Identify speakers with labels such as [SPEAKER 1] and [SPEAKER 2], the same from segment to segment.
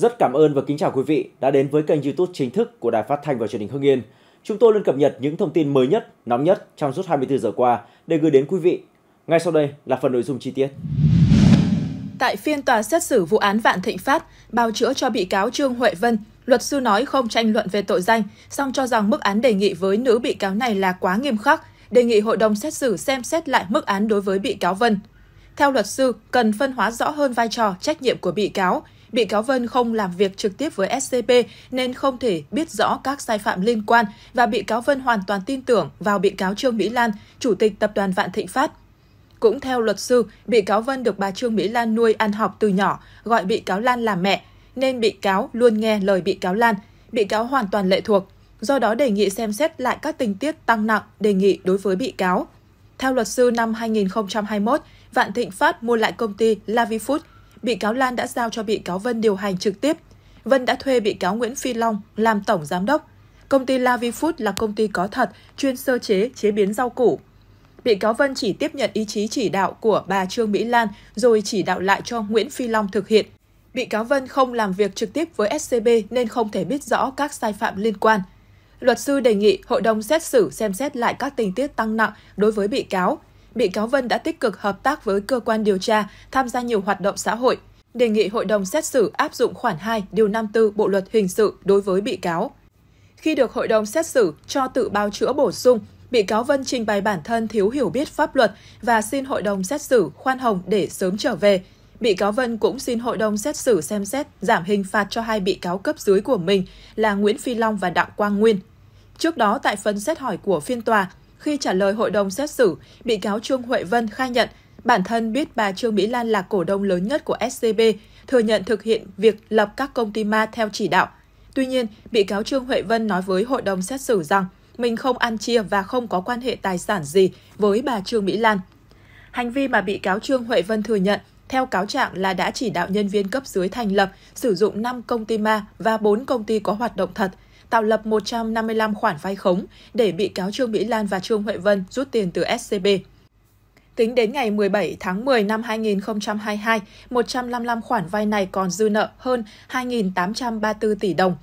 [SPEAKER 1] Rất cảm ơn và kính chào quý vị đã đến với kênh YouTube chính thức của Đài Phát thanh và Truyền hình Hưng Yên. Chúng tôi luôn cập nhật những thông tin mới nhất, nóng nhất trong suốt 24 giờ qua để gửi đến quý vị. Ngay sau đây là phần nội dung chi tiết.
[SPEAKER 2] Tại phiên tòa xét xử vụ án Vạn Thịnh Phát, bào chữa cho bị cáo Trương Huệ Vân, luật sư nói không tranh luận về tội danh, song cho rằng mức án đề nghị với nữ bị cáo này là quá nghiêm khắc, đề nghị hội đồng xét xử xem xét lại mức án đối với bị cáo Vân. Theo luật sư, cần phân hóa rõ hơn vai trò, trách nhiệm của bị cáo, bị cáo Vân không làm việc trực tiếp với SCP nên không thể biết rõ các sai phạm liên quan và bị cáo Vân hoàn toàn tin tưởng vào bị cáo Trương Mỹ Lan, chủ tịch tập đoàn Vạn Thịnh Phát. Cũng theo luật sư, bị cáo Vân được bà Trương Mỹ Lan nuôi ăn học từ nhỏ, gọi bị cáo Lan là mẹ, nên bị cáo luôn nghe lời bị cáo Lan, bị cáo hoàn toàn lệ thuộc. Do đó đề nghị xem xét lại các tình tiết tăng nặng đề nghị đối với bị cáo. Theo luật sư năm 2021, Vạn Thịnh Phát mua lại công ty Lavifood bị cáo Lan đã giao cho bị cáo Vân điều hành trực tiếp. Vân đã thuê bị cáo Nguyễn Phi Long làm tổng giám đốc. Công ty Lavi Food là công ty có thật, chuyên sơ chế, chế biến rau củ. Bị cáo Vân chỉ tiếp nhận ý chí chỉ đạo của bà Trương Mỹ Lan rồi chỉ đạo lại cho Nguyễn Phi Long thực hiện. Bị cáo Vân không làm việc trực tiếp với SCB nên không thể biết rõ các sai phạm liên quan. Luật sư đề nghị hội đồng xét xử xem xét lại các tình tiết tăng nặng đối với bị cáo, bị cáo Vân đã tích cực hợp tác với cơ quan điều tra, tham gia nhiều hoạt động xã hội, đề nghị hội đồng xét xử áp dụng khoản 2 điều 54 Bộ luật hình sự đối với bị cáo. Khi được hội đồng xét xử cho tự bào chữa bổ sung, bị cáo Vân trình bày bản thân thiếu hiểu biết pháp luật và xin hội đồng xét xử khoan hồng để sớm trở về. Bị cáo Vân cũng xin hội đồng xét xử xem xét giảm hình phạt cho hai bị cáo cấp dưới của mình là Nguyễn Phi Long và Đặng Quang Nguyên. Trước đó, tại phần xét hỏi của phiên tòa, khi trả lời hội đồng xét xử, bị cáo Trương Huệ Vân khai nhận bản thân biết bà Trương Mỹ Lan là cổ đông lớn nhất của SCB, thừa nhận thực hiện việc lập các công ty ma theo chỉ đạo. Tuy nhiên, bị cáo Trương Huệ Vân nói với hội đồng xét xử rằng mình không ăn chia và không có quan hệ tài sản gì với bà Trương Mỹ Lan. Hành vi mà bị cáo Trương Huệ Vân thừa nhận theo cáo trạng là đã chỉ đạo nhân viên cấp dưới thành lập, sử dụng 5 công ty ma và 4 công ty có hoạt động thật – tạo lập 155 khoản vay khống để bị cáo Trương Mỹ Lan và Trương Huệ Vân rút tiền từ SCB. Tính đến ngày 17 tháng 10 năm 2022, 155 khoản vay này còn dư nợ hơn 2.834 tỷ đồng,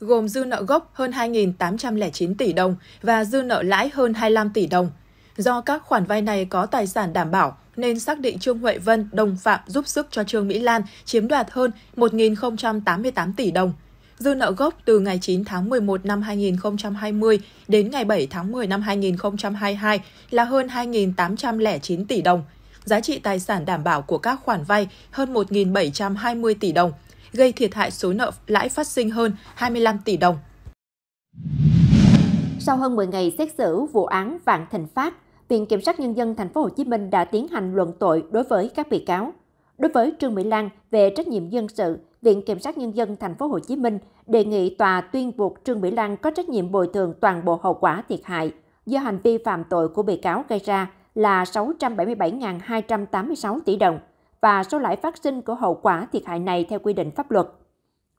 [SPEAKER 2] gồm dư nợ gốc hơn 2.809 tỷ đồng và dư nợ lãi hơn 25 tỷ đồng. Do các khoản vay này có tài sản đảm bảo, nên xác định Trương Huệ Vân đồng phạm giúp sức cho Trương Mỹ Lan chiếm đoạt hơn 1.088 tỷ đồng dư nợ gốc từ ngày 9 tháng 11 năm 2020 đến ngày 7 tháng 10 năm 2022 là hơn 2.809 tỷ đồng. Giá trị tài sản đảm bảo của các khoản vay hơn 1.720 tỷ đồng, gây thiệt hại số nợ lãi phát
[SPEAKER 1] sinh hơn 25 tỷ đồng. Sau hơn 10 ngày xét xử vụ án Vạn Thịnh Phát, Viện Kiểm sát Nhân dân Thành phố Hồ Chí Minh đã tiến hành luận tội đối với các bị cáo. Đối với Trương Mỹ Lan về trách nhiệm dân sự Viện Kiểm sát Nhân dân Thành phố Hồ Chí Minh đề nghị tòa tuyên buộc Trương Mỹ Lan có trách nhiệm bồi thường toàn bộ hậu quả thiệt hại do hành vi phạm tội của bị cáo gây ra là 677.286 tỷ đồng và số lãi phát sinh của hậu quả thiệt hại này theo quy định pháp luật.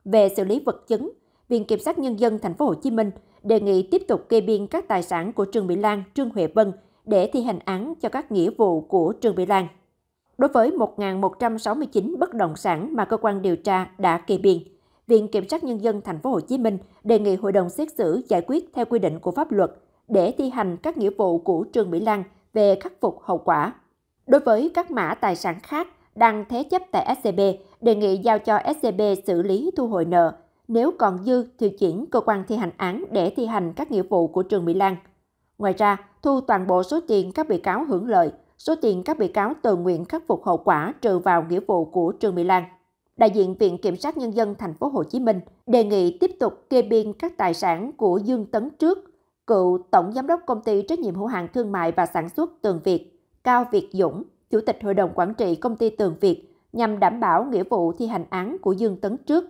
[SPEAKER 1] Về xử lý vật chứng, Viện Kiểm sát Nhân dân Thành phố Hồ Chí Minh đề nghị tiếp tục kê biên các tài sản của Trương Mỹ Lan, Trương Huệ Vân để thi hành án cho các nghĩa vụ của Trương Mỹ Lan đối với 1.169 bất động sản mà cơ quan điều tra đã kê biên. Viện Kiểm sát Nhân dân Thành phố Hồ Chí Minh đề nghị hội đồng xét xử giải quyết theo quy định của pháp luật để thi hành các nghĩa vụ của Trương Mỹ Lan về khắc phục hậu quả. Đối với các mã tài sản khác đang thế chấp tại SCB, đề nghị giao cho SCB xử lý thu hồi nợ. Nếu còn dư thì chuyển cơ quan thi hành án để thi hành các nghĩa vụ của Trương Mỹ Lan. Ngoài ra, thu toàn bộ số tiền các bị cáo hưởng lợi – số tiền các bị cáo tự nguyện khắc phục hậu quả trừ vào nghĩa vụ của Trương Mỹ Lan. Đại diện Viện Kiểm sát Nhân dân Thành phố Hồ Chí Minh đề nghị tiếp tục kê biên các tài sản của Dương Tấn Trước, cựu Tổng Giám đốc Công ty Trách nhiệm hữu hạn Thương mại và Sản xuất Tường Việt, Cao Việt Dũng, Chủ tịch Hội đồng Quản trị Công ty Tường Việt, nhằm đảm bảo nghĩa vụ thi hành án của Dương Tấn Trước.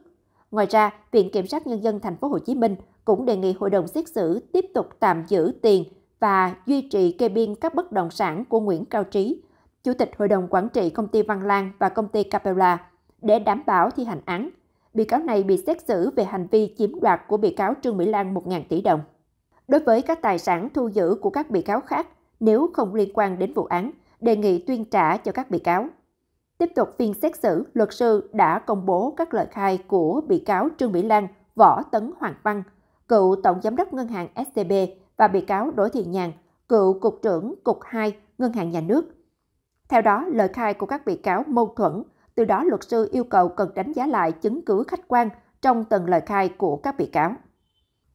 [SPEAKER 1] Ngoài ra, Viện Kiểm sát Nhân dân Thành phố Hồ Chí Minh cũng đề nghị Hội đồng xét xử tiếp tục tạm giữ tiền và duy trì kê biên các bất động sản của Nguyễn Cao Trí, Chủ tịch Hội đồng Quản trị Công ty Văn Lang và Công ty Capella để đảm bảo thi hành án. Bị cáo này bị xét xử về hành vi chiếm đoạt của bị cáo Trương Mỹ Lan 1.000 tỷ đồng. Đối với các tài sản thu giữ của các bị cáo khác, nếu không liên quan đến vụ án, đề nghị tuyên trả cho các bị cáo. Tiếp tục phiên xét xử, luật sư đã công bố các lời khai của bị cáo Trương Mỹ Lan, Võ Tấn Hoàng Văn, cựu Tổng Giám đốc Ngân hàng SCB, và bị cáo Đỗ Thị Nhàn, cựu Cục trưởng Cục 2 Ngân hàng Nhà nước. Theo đó, lời khai của các bị cáo mâu thuẫn, từ đó luật sư yêu cầu cần đánh giá lại chứng cứ khách quan trong từng lời khai của các bị cáo.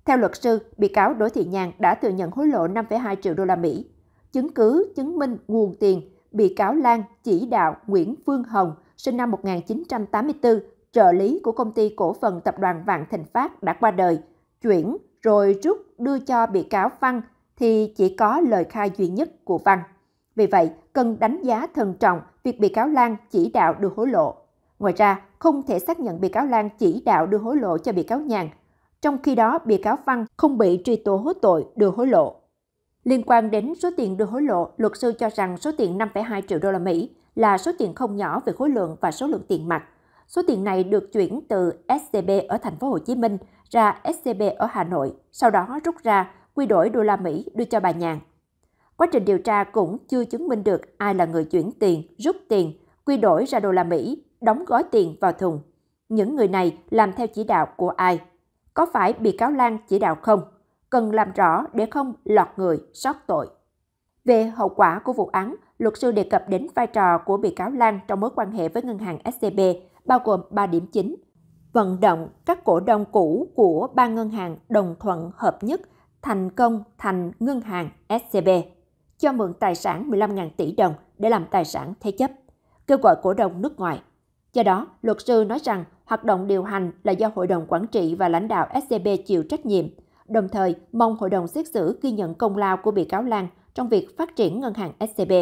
[SPEAKER 1] Theo luật sư, bị cáo Đỗ Thị Nhàn đã thừa nhận hối lộ 5,2 triệu đô la Mỹ. Chứng cứ chứng minh nguồn tiền bị cáo Lan chỉ đạo Nguyễn Phương Hồng, sinh năm 1984, trợ lý của công ty cổ phần tập đoàn Vạn Thịnh Phát đã qua đời, chuyển rồi rút đưa cho bị cáo Văn thì chỉ có lời khai duy nhất của Văn. Vì vậy, cần đánh giá thận trọng việc bị cáo Lan chỉ đạo đưa hối lộ. Ngoài ra, không thể xác nhận bị cáo Lan chỉ đạo đưa hối lộ cho bị cáo Nhàn. Trong khi đó, bị cáo Văn không bị truy tố hối tội đưa hối lộ. Liên quan đến số tiền đưa hối lộ, luật sư cho rằng số tiền 5,2 triệu đô la Mỹ là số tiền không nhỏ về khối lượng và số lượng tiền mặt. Số tiền này được chuyển từ SCB ở thành phố Hồ Chí Minh ra SCB ở Hà Nội, sau đó rút ra, quy đổi đô la Mỹ đưa cho bà Nhàn. Quá trình điều tra cũng chưa chứng minh được ai là người chuyển tiền, rút tiền, quy đổi ra đô la Mỹ, đóng gói tiền vào thùng. Những người này làm theo chỉ đạo của ai? Có phải bị cáo Lan chỉ đạo không? Cần làm rõ để không lọt người, sót tội. Về hậu quả của vụ án, luật sư đề cập đến vai trò của bị cáo Lan trong mối quan hệ với ngân hàng SCB, bao gồm 3 điểm chính – vận động các cổ đông cũ của ba ngân hàng đồng thuận hợp nhất thành công thành ngân hàng SCB, cho mượn tài sản 15.000 tỷ đồng để làm tài sản thế chấp, kêu gọi cổ đông nước ngoài. Do đó, luật sư nói rằng hoạt động điều hành là do hội đồng quản trị và lãnh đạo SCB chịu trách nhiệm, đồng thời mong hội đồng xét xử ghi nhận công lao của bị cáo Lan trong việc phát triển ngân hàng SCB.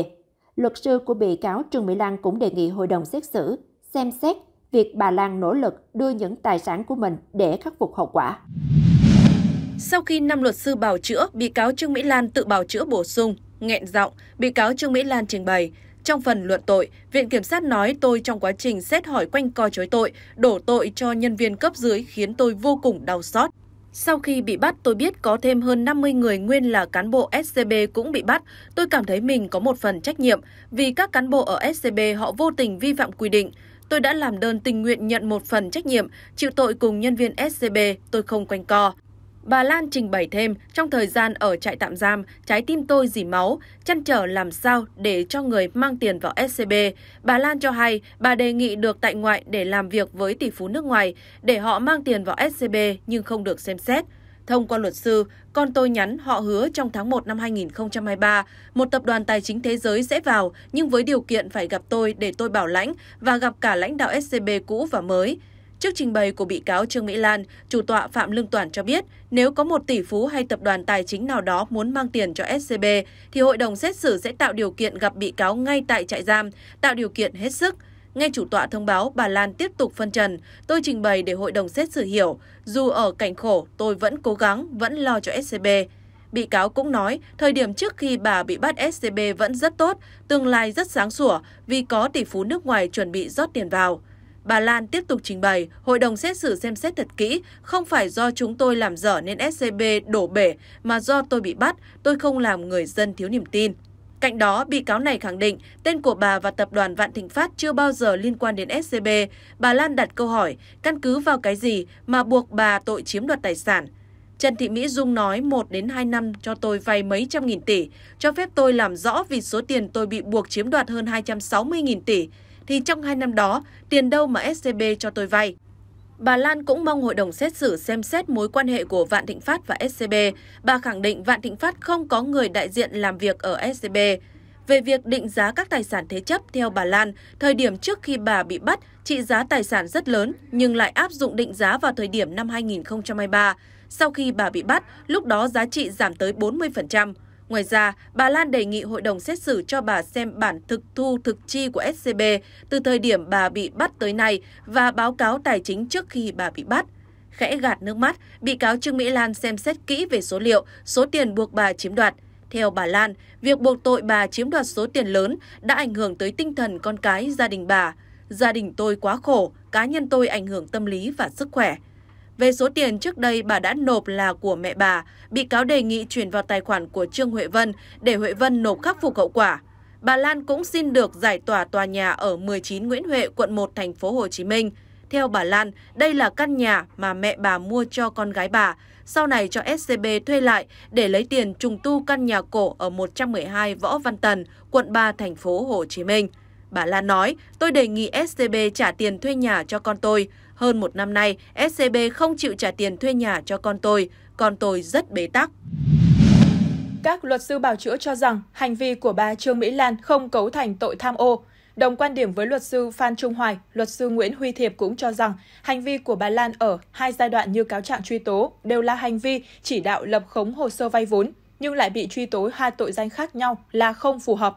[SPEAKER 1] Luật sư của bị cáo Trương Mỹ Lan cũng đề nghị hội đồng xét xử xem xét việc bà Lan nỗ lực đưa những tài sản của mình để khắc phục hậu quả.
[SPEAKER 3] Sau khi năm luật sư bào chữa, bị cáo Trương Mỹ Lan tự bào chữa bổ sung, nghẹn giọng, bị cáo Trương Mỹ Lan trình bày. Trong phần luận tội, Viện Kiểm sát nói tôi trong quá trình xét hỏi quanh co chối tội, đổ tội cho nhân viên cấp dưới khiến tôi vô cùng đau xót. Sau khi bị bắt, tôi biết có thêm hơn 50 người nguyên là cán bộ SCB cũng bị bắt. Tôi cảm thấy mình có một phần trách nhiệm vì các cán bộ ở SCB họ vô tình vi phạm quy định. Tôi đã làm đơn tình nguyện nhận một phần trách nhiệm, chịu tội cùng nhân viên SCB, tôi không quanh co. Bà Lan trình bày thêm, trong thời gian ở trại tạm giam, trái tim tôi dỉ máu, chăn trở làm sao để cho người mang tiền vào SCB. Bà Lan cho hay, bà đề nghị được tại ngoại để làm việc với tỷ phú nước ngoài, để họ mang tiền vào SCB nhưng không được xem xét. Thông qua luật sư, con tôi nhắn họ hứa trong tháng 1 năm 2023, một tập đoàn tài chính thế giới sẽ vào nhưng với điều kiện phải gặp tôi để tôi bảo lãnh và gặp cả lãnh đạo SCB cũ và mới. Trước trình bày của bị cáo Trương Mỹ Lan, chủ tọa Phạm Lương Toản cho biết, nếu có một tỷ phú hay tập đoàn tài chính nào đó muốn mang tiền cho SCB, thì hội đồng xét xử sẽ tạo điều kiện gặp bị cáo ngay tại trại giam, tạo điều kiện hết sức. Nghe chủ tọa thông báo bà Lan tiếp tục phân trần, tôi trình bày để hội đồng xét xử hiểu, dù ở cảnh khổ tôi vẫn cố gắng, vẫn lo cho SCB. Bị cáo cũng nói, thời điểm trước khi bà bị bắt SCB vẫn rất tốt, tương lai rất sáng sủa vì có tỷ phú nước ngoài chuẩn bị rót tiền vào. Bà Lan tiếp tục trình bày, hội đồng xét xử xem xét thật kỹ, không phải do chúng tôi làm dở nên SCB đổ bể, mà do tôi bị bắt, tôi không làm người dân thiếu niềm tin. Cạnh đó, bị cáo này khẳng định tên của bà và tập đoàn Vạn Thịnh Phát chưa bao giờ liên quan đến SCB. Bà Lan đặt câu hỏi, căn cứ vào cái gì mà buộc bà tội chiếm đoạt tài sản? Trần Thị Mỹ Dung nói 1 đến 2 năm cho tôi vay mấy trăm nghìn tỷ, cho phép tôi làm rõ vì số tiền tôi bị buộc chiếm đoạt hơn 260 nghìn tỷ. Thì trong 2 năm đó, tiền đâu mà SCB cho tôi vay? Bà Lan cũng mong hội đồng xét xử xem xét mối quan hệ của Vạn Thịnh Phát và SCB. Bà khẳng định Vạn Thịnh Phát không có người đại diện làm việc ở SCB. Về việc định giá các tài sản thế chấp theo bà Lan, thời điểm trước khi bà bị bắt, trị giá tài sản rất lớn nhưng lại áp dụng định giá vào thời điểm năm 2023. Sau khi bà bị bắt, lúc đó giá trị giảm tới 40%. Ngoài ra, bà Lan đề nghị hội đồng xét xử cho bà xem bản thực thu thực chi của SCB từ thời điểm bà bị bắt tới nay và báo cáo tài chính trước khi bà bị bắt. Khẽ gạt nước mắt, bị cáo Trương Mỹ Lan xem xét kỹ về số liệu, số tiền buộc bà chiếm đoạt. Theo bà Lan, việc buộc tội bà chiếm đoạt số tiền lớn đã ảnh hưởng tới tinh thần con cái gia đình bà. Gia đình tôi quá khổ, cá nhân tôi ảnh hưởng tâm lý và sức khỏe. Về số tiền trước đây bà đã nộp là của mẹ bà, bị cáo đề nghị chuyển vào tài khoản của Trương Huệ Vân để Huệ Vân nộp khắc phục hậu quả. Bà Lan cũng xin được giải tỏa tòa nhà ở 19 Nguyễn Huệ, quận 1, thành phố Hồ Chí Minh. Theo bà Lan, đây là căn nhà mà mẹ bà mua cho con gái bà, sau này cho SCB thuê lại để lấy tiền trùng tu căn nhà cổ ở 112 Võ Văn Tần, quận 3, thành phố Hồ Chí Minh. Bà Lan nói, tôi đề nghị SCB trả tiền thuê nhà cho con tôi. Hơn một năm nay, SCB không chịu trả
[SPEAKER 2] tiền thuê nhà cho con tôi, con tôi rất bế tắc. Các luật sư bảo chữa cho rằng hành vi của bà Trương Mỹ Lan không cấu thành tội tham ô. Đồng quan điểm với luật sư Phan Trung Hoài, luật sư Nguyễn Huy Thiệp cũng cho rằng hành vi của bà Lan ở hai giai đoạn như cáo trạng truy tố đều là hành vi chỉ đạo lập khống hồ sơ vay vốn, nhưng lại bị truy tố hai tội danh khác nhau là không phù hợp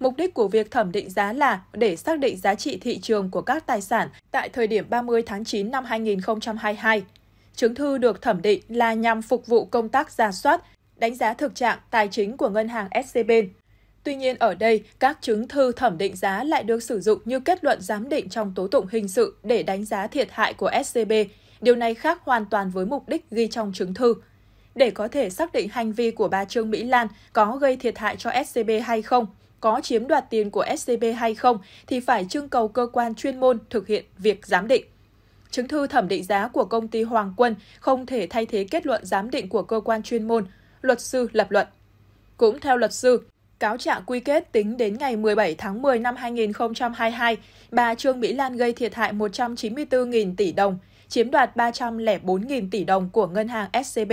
[SPEAKER 2] Mục đích của việc thẩm định giá là để xác định giá trị thị trường của các tài sản tại thời điểm 30 tháng 9 năm 2022. Chứng thư được thẩm định là nhằm phục vụ công tác ra soát, đánh giá thực trạng tài chính của ngân hàng SCB. Tuy nhiên ở đây, các chứng thư thẩm định giá lại được sử dụng như kết luận giám định trong tố tụng hình sự để đánh giá thiệt hại của SCB. Điều này khác hoàn toàn với mục đích ghi trong chứng thư. Để có thể xác định hành vi của bà Trương Mỹ Lan có gây thiệt hại cho SCB hay không, có chiếm đoạt tiền của SCB hay không thì phải trưng cầu cơ quan chuyên môn thực hiện việc giám định. Chứng thư thẩm định giá của công ty Hoàng Quân không thể thay thế kết luận giám định của cơ quan chuyên môn, luật sư lập luận. Cũng theo luật sư, cáo trạng quy kết tính đến ngày 17 tháng 10 năm 2022, bà Trương Mỹ Lan gây thiệt hại 194.000 tỷ đồng, chiếm đoạt 304.000 tỷ đồng của ngân hàng SCB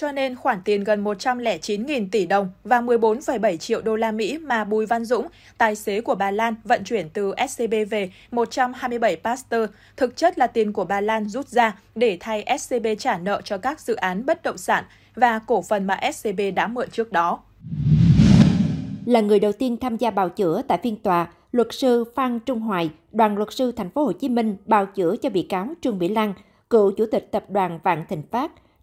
[SPEAKER 2] cho nên khoản tiền gần 109.000 tỷ đồng và 14,7 triệu đô la Mỹ mà Bùi Văn Dũng, tài xế của Bà Lan, vận chuyển từ SCB về 127 Pasteur, thực chất là tiền của Bà Lan rút ra để thay SCB trả nợ cho các dự án bất động sản
[SPEAKER 1] và cổ phần mà SCB đã mượn trước đó. Là người đầu tiên tham gia bào chữa tại phiên tòa, luật sư Phan Trung Hoài, đoàn luật sư thành phố Hồ Chí Minh bào chữa cho bị cáo Trương Mỹ Lan, cựu chủ tịch tập đoàn Vạn Thịnh Phát –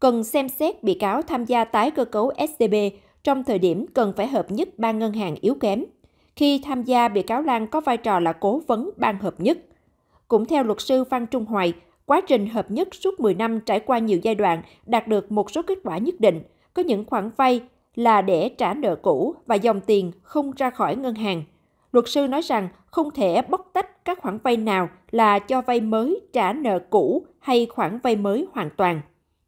[SPEAKER 1] cần xem xét bị cáo tham gia tái cơ cấu SCB trong thời điểm cần phải hợp nhất ba ngân hàng yếu kém. Khi tham gia, bị cáo Lan có vai trò là cố vấn ban hợp nhất. Cũng theo luật sư Phan Trung Hoài, quá trình hợp nhất suốt 10 năm trải qua nhiều giai đoạn đạt được một số kết quả nhất định. Có những khoản vay là để trả nợ cũ và dòng tiền không ra khỏi ngân hàng. Luật sư nói rằng không thể bóc tách các khoản vay nào là cho vay mới trả nợ cũ hay khoản vay mới hoàn toàn.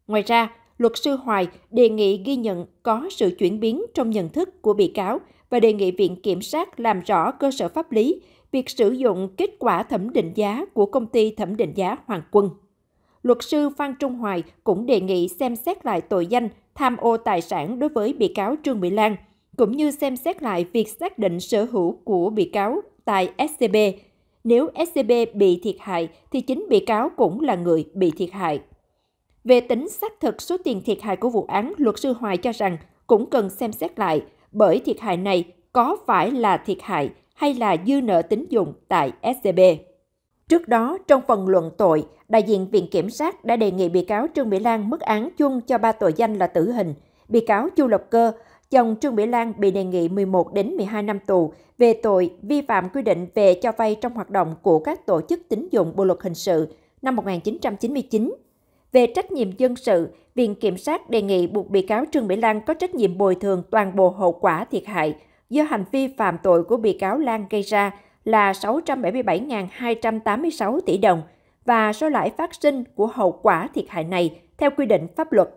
[SPEAKER 1] Ngoài ra, luật sư Hoài đề nghị ghi nhận có sự chuyển biến trong nhận thức của bị cáo và đề nghị Viện Kiểm sát làm rõ cơ sở pháp lý việc sử dụng kết quả thẩm định giá của công ty thẩm định giá Hoàng Quân. Luật sư Phan Trung Hoài cũng đề nghị xem xét lại tội danh tham ô tài sản đối với bị cáo Trương Mỹ Lan, cũng như xem xét lại việc xác định sở hữu của bị cáo tại SCB. Nếu SCB bị thiệt hại thì chính bị cáo cũng là người bị thiệt hại. Về tính xác thực số tiền thiệt hại của vụ án, luật sư Hoài cho rằng cũng cần xem xét lại bởi thiệt hại này có phải là thiệt hại hay là dư nợ tín dụng tại SCB. Trước đó, trong phần luận tội, đại diện Viện Kiểm sát đã đề nghị bị cáo Trương Mỹ Lan mức án chung cho ba tội danh là tử hình. Bị cáo Chu Lộc Cơ, chồng Trương Mỹ Lan bị đề nghị 11 đến 12 năm tù về tội vi phạm quy định về cho vay trong hoạt động của các tổ chức tín dụng Bộ luật hình sự năm 1999 về trách nhiệm dân sự, Viện Kiểm sát đề nghị buộc bị cáo Trương Mỹ Lan có trách nhiệm bồi thường toàn bộ hậu quả thiệt hại do hành vi phạm tội của bị cáo Lan gây ra là 677.286 tỷ đồng và số lãi phát sinh của hậu quả thiệt hại này theo quy định pháp luật.